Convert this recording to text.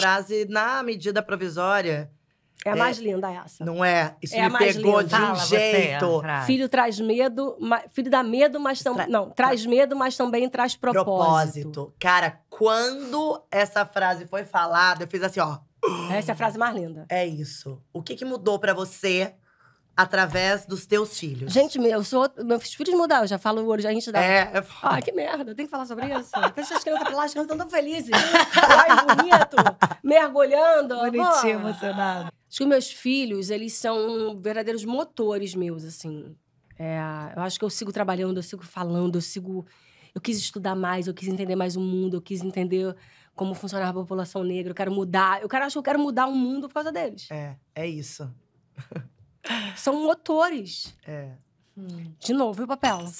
frase na medida provisória. É a é, mais é, linda essa. Não é? Isso é me pegou linda. de um Fala, jeito. filho traz medo, ma... filho dá medo, mas também. Tra... Não, traz medo, mas também traz propósito. propósito. Cara, quando essa frase foi falada, eu fiz assim, ó. Essa é a frase mais linda. É isso. O que, que mudou para você através dos teus filhos. Gente, meu, eu sou, meus filhos mudaram, eu já falo hoje, a gente dá. É, é. Ah, que merda, tem que falar sobre isso. Deixa as crianças pra lá, as crianças estão tão felizes. Né? Ai, bonito, mergulhando. Bonitinho, pô. emocionado. Acho que meus filhos, eles são verdadeiros motores meus, assim. É, eu acho que eu sigo trabalhando, eu sigo falando, eu sigo. Eu quis estudar mais, eu quis entender mais o mundo, eu quis entender como funcionava a população negra, eu quero mudar. Eu quero, acho que eu quero mudar o mundo por causa deles. É, é isso. São motores. É. De novo, e o papel?